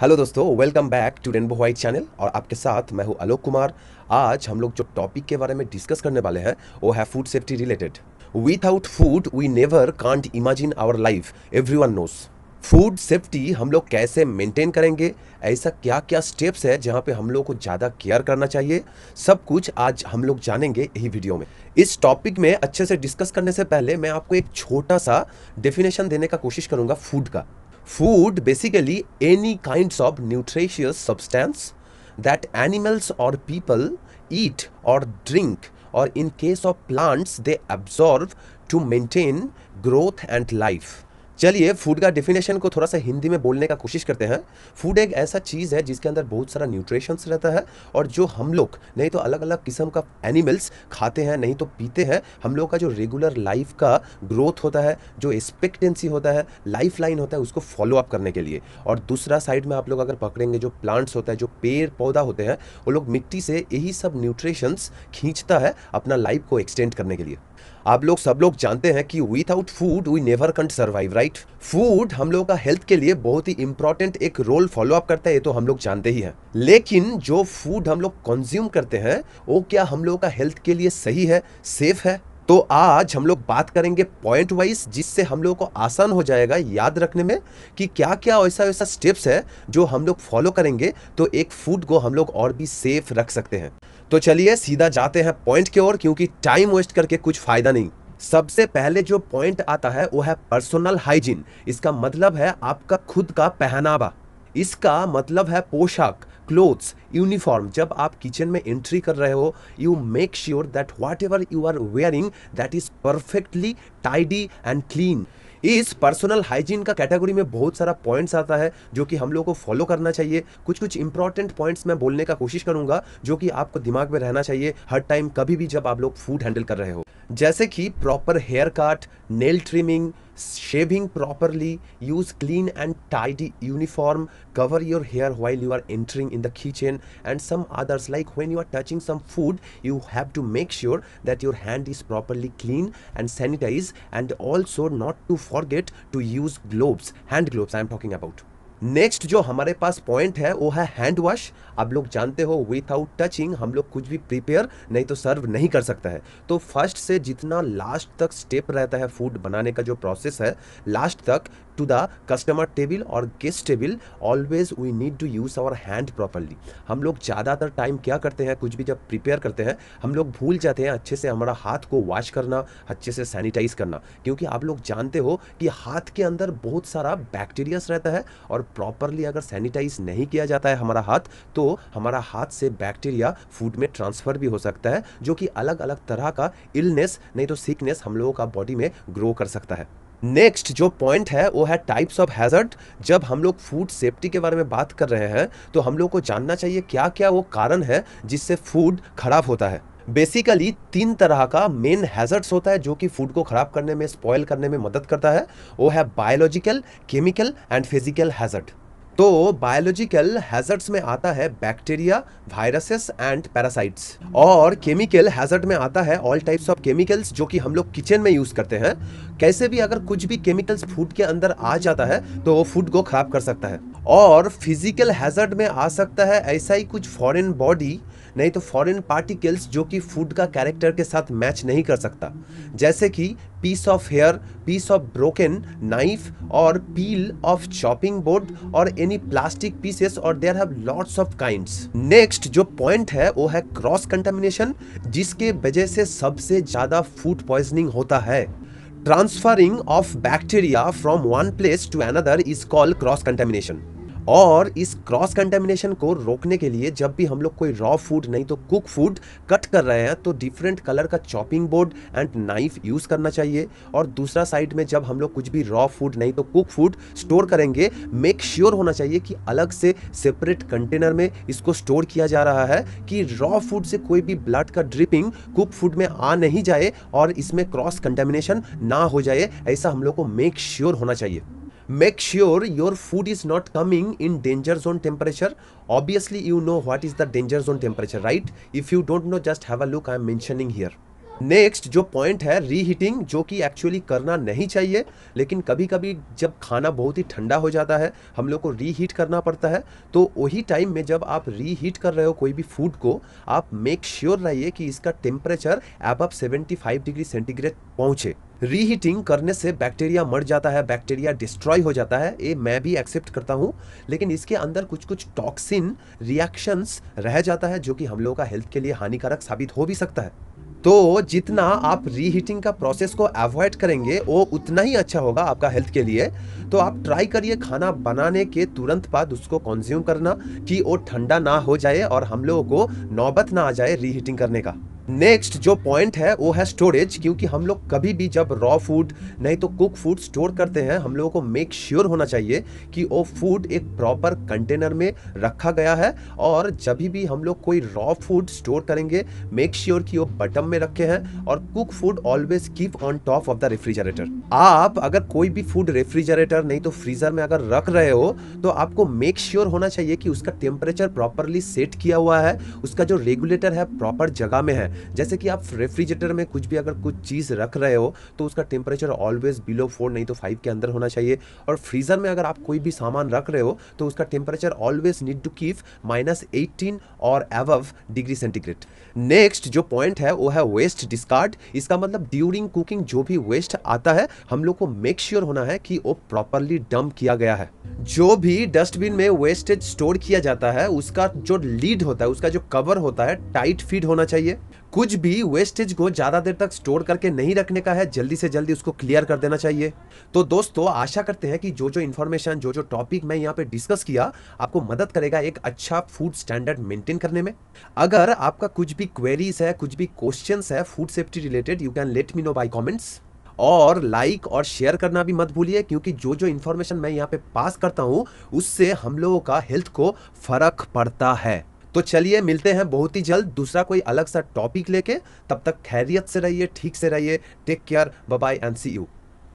Hello दोस्तों welcome back to rainbow white channel और आपके साथ मैं हूं आलोक कुमार आज हम लोग जो टॉपिक के बारे में डिस्कस करने वाले हैं वो है food safety related without food we never can't imagine our life every one knows food safety हम लोग कैसे मेंटेन करेंगे ऐसा क्या क्या स्टेप्स है जहाँ पे हम लोग को ज़्यादा केयर करना चाहिए सब कुछ आज हम लोग जानेंगे यही वीडियो में इस टॉपिक में अच्छे से डिस्कस करने से पहले मैं आपको एक छोटा सा डेफिनेशन देने का कोशिश करूँगा फूड का Food basically any kinds of nutritious substance that animals or people eat or drink or in case of plants they absorb to maintain growth and life. चलिए फूड का डेफिनेशन को थोड़ा सा हिंदी में बोलने का कोशिश करते हैं फूड एक ऐसा चीज़ है जिसके अंदर बहुत सारा न्यूट्रिशंस रहता है और जो हम लोग नहीं तो अलग अलग किस्म का एनिमल्स खाते हैं नहीं तो पीते हैं हम लोग का जो रेगुलर लाइफ का ग्रोथ होता है जो एक्सपेक्टेंसी होता है लाइफ लाइन होता है उसको फॉलो अप करने के लिए और दूसरा साइड में आप लोग अगर पकड़ेंगे जो प्लांट्स होता है जो पेड़ पौधा होते हैं वो लोग मिट्टी से यही सब न्यूट्रिशंस खींचता है अपना लाइफ को एक्सटेंड करने के लिए आप लोग सब लोग जानते हैं कि out food we never can't survive right right food हम लोगों का हेल्थ के लिए बहुत ही इंपॉर्टेंट एक रोल फॉलो अप करता है ये तो हम लोग जानते ही हैं लेकिन जो फूड हम लोग कंज्यूम करते हैं वो क्या हम लोगों का हेल्थ के लिए सही है सेफ है तो आज हम लोग बात करेंगे पॉइंट वाइज जिससे हम लोगों को आसान हो जाएगा याद रखने में कि क्या क्या ऐसा वैसा स्टेप्स है जो हम लोग फॉलो करेंगे तो एक फूड को हम लोग और भी सेफ रख सकते हैं तो चलिए सीधा जाते हैं पॉइंट की ओर क्योंकि टाइम वेस्ट करके कुछ फायदा नहीं सबसे पहले जो पॉइंट आता है वो है पर्सनल हाइजीन इसका मतलब है आपका खुद का पहनावा इसका मतलब है पोशाक क्लोथ्स यूनिफॉर्म जब आप किचन में एंट्री कर रहे हो you make sure that what ever you are wearing that is perfectly tidy and clean इस पर्सनल हाइजीन का कैटेगरी में बहुत सारा पॉइंट्स आता है जो कि हम लोग को फॉलो करना चाहिए कुछ कुछ इंपॉर्टेंट पॉइंट्स मैं बोलने का कोशिश करूंगा जो कि आपको दिमाग में रहना चाहिए हर टाइम कभी भी जब आप लोग फूड हैंडल कर रहे हो जैसे कि proper hair cut nail trimming shaving properly use clean and tidy uniform cover your hair while you are entering in the kitchen and some others like when you are touching some food you have to make sure that your hand is properly clean and sanitized and also not to forget to use gloves hand gloves i am talking about next जो हमारे पास point है वो है hand wash आप लोग जानते हो without touching हम लोग कुछ भी प्रिपेयर नहीं तो सर्व नहीं कर सकता है तो फर्स्ट से जितना लास्ट तक स्टेप रहता है फूड बनाने का जो प्रोसेस है लास्ट तक to the customer table or guest table always we need to use our hand properly हम लोग ज़्यादातर टाइम क्या करते हैं कुछ भी जब प्रिपेयर करते हैं हम लोग भूल जाते हैं अच्छे से हमारा हाथ को wash करना अच्छे से सैनिटाइज करना क्योंकि आप लोग जानते हो कि हाथ के अंदर बहुत सारा बैक्टीरियास रहता है और प्रॉपरली अगर सैनिटाइज नहीं किया जाता है हमारा हाथ तो हमारा हाथ से बैक्टीरिया फूड में ट्रांसफ़र भी हो सकता है जो कि अलग अलग तरह का इलनेस नहीं तो सिकनेस हम लोगों का बॉडी में ग्रो कर सकता है नेक्स्ट जो पॉइंट है वो है टाइप्स ऑफ हैजर्ड जब हम लोग फूड सेफ्टी के बारे में बात कर रहे हैं तो हम लोग को जानना चाहिए क्या क्या वो कारण है जिससे फूड खराब होता है बेसिकली तीन तरह का मेन हैजर्ड्स होता है जो कि फूड को ख़राब करने में स्पॉयल करने में मदद करता है वो है biological chemical and physical hazard तो बायोलॉजिकल हैजर्ड्स में आता है बैक्टीरिया वायरसेस एंड पैरासाइट्स और केमिकल हैजर्ड में आता है ऑल टाइप्स ऑफ केमिकल्स जो कि हम लोग किचन में यूज करते हैं कैसे भी अगर कुछ भी केमिकल्स फूड के अंदर आ जाता है तो वो फूड को खराब कर सकता है और फिजिकल हैजर्ड में आ सकता है ऐसा ही कुछ फॉरेन बॉडी नहीं तो फॉरेन पार्टिकल्स जो कि फूड का कैरेक्टर के साथ मैच नहीं कर सकता जैसे कि piece of hair piece of broken knife और पील ऑफ चॉपिंग बोर्ड और एनी प्लास्टिक पीसेस और there have lots of kinds next जो पॉइंट है वो है क्रॉस कंटेमिनेशन जिसके वजह से सबसे ज़्यादा फूड पॉइजनिंग होता है transferring of bacteria from one place to another is called cross contamination और इस क्रॉस कंटेमिनेशन को रोकने के लिए जब भी हम लोग कोई रॉ फूड नहीं तो कुक फूड कट कर रहे हैं तो डिफरेंट कलर का chopping board and knife use करना चाहिए और दूसरा साइड में जब हम लोग कुछ भी रॉ फूड नहीं तो कुक फूड स्टोर करेंगे मेक श्योर sure होना चाहिए कि अलग से सेपरेट कंटेनर में इसको स्टोर किया जा रहा है कि रॉ फूड से कोई भी ब्लड का ड्रिपिंग कुक फूड में आ नहीं जाए और इसमें क्रॉस कंटेमिनेशन ना हो जाए ऐसा हम लोग को मेक श्योर sure होना चाहिए make sure your food is not coming in danger zone temperature obviously you know what is the danger zone temperature right if you don't know just have a look i am mentioning here next जो point है reheating जो कि actually करना नहीं चाहिए लेकिन कभी कभी जब खाना बहुत ही ठंडा हो जाता है हम लोग को रीहीट करना पड़ता है तो वही टाइम में जब आप रीहीट कर रहे हो कोई भी फूड को आप मेक श्योर रहिए कि इसका टेम्परेचर एबव 75 डिग्री सेंटीग्रेड पहुंचे रीहीटिंग करने से बैक्टीरिया मर जाता है बैक्टीरिया डिस्ट्रॉय हो जाता है ये मैं भी एक्सेप्ट करता हूँ लेकिन इसके अंदर कुछ कुछ टॉक्सिन रिएक्शंस रह जाता है जो कि हम लोगों का हेल्थ के लिए हानिकारक साबित हो भी सकता है तो जितना आप रीहीटिंग का प्रोसेस को अवॉइड करेंगे वो उतना ही अच्छा होगा आपका हेल्थ के लिए तो आप ट्राई करिए खाना बनाने के तुरंत बाद उसको कंज्यूम करना कि वो ठंडा ना हो जाए और हम लोगों को नौबत ना आ जाए रीहीटिंग करने का नेक्स्ट जो पॉइंट है वो है स्टोरेज क्योंकि हम लोग कभी भी जब रॉ फूड नहीं तो कुक फूड स्टोर करते हैं हम लोगों को मेक श्योर sure होना चाहिए कि वो फूड एक प्रॉपर कंटेनर में रखा गया है और जब भी हम लोग कोई रॉ फूड स्टोर करेंगे मेक श्योर sure कि वो बटम में रखे हैं और cook food always keep on top of the refrigerator आप अगर कोई भी फूड रेफ्रिजरेटर नहीं तो फ्रीजर में अगर रख रहे हो तो आपको मेक श्योर sure होना चाहिए कि उसका टेम्परेचर प्रॉपरली सेट किया हुआ है उसका जो रेगुलेटर है प्रॉपर जगह में है जैसे कि आप रेफ्रिजरेटर में कुछ भी अगर कुछ चीज़ रख रहे हो तो उसका टेम्परेचर ऑलवेज बिलो फोर नहीं तो फाइव के अंदर होना चाहिए और फ्रीज़र में अगर आप कोई भी सामान रख रहे हो तो उसका temperature always need to keep minus eighteen और एवव डिग्री सेंटीग्रेड नेक्स्ट जो पॉइंट है वो है वेस्ट डिस्कार्ड इसका मतलब ड्यूरिंग कुकिंग जो भी वेस्ट आता है हम लोग को मेक श्योर sure होना है कि वो प्रॉपरली डंप किया गया है जो भी डस्टबिन में वेस्टेज स्टोर किया जाता है उसका जो लीड होता है उसका जो कवर होता है टाइट फिट होना चाहिए कुछ भी वेस्टेज को ज़्यादा देर तक स्टोर करके नहीं रखने का है जल्दी से जल्दी उसको क्लियर कर देना चाहिए तो दोस्तों आशा करते हैं कि जो जो इन्फॉर्मेशन जो जो टॉपिक मैं यहाँ पे डिस्कस किया आपको मदद करेगा एक अच्छा फूड स्टैंडर्ड मेंटेन करने में अगर आपका कुछ भी क्वेरीज है कुछ भी क्वेश्चन है food safety related you can let me know by comments और लाइक और शेयर करना भी मत भूलिए क्योंकि जो जो इन्फॉर्मेशन मैं यहाँ पे पास करता हूँ उससे हम लोगों का हेल्थ को फर्क पड़ता है तो चलिए मिलते हैं बहुत ही जल्द दूसरा कोई अलग सा टॉपिक लेके तब तक खैरियत से रहिए ठीक से रहिए take care bye and see you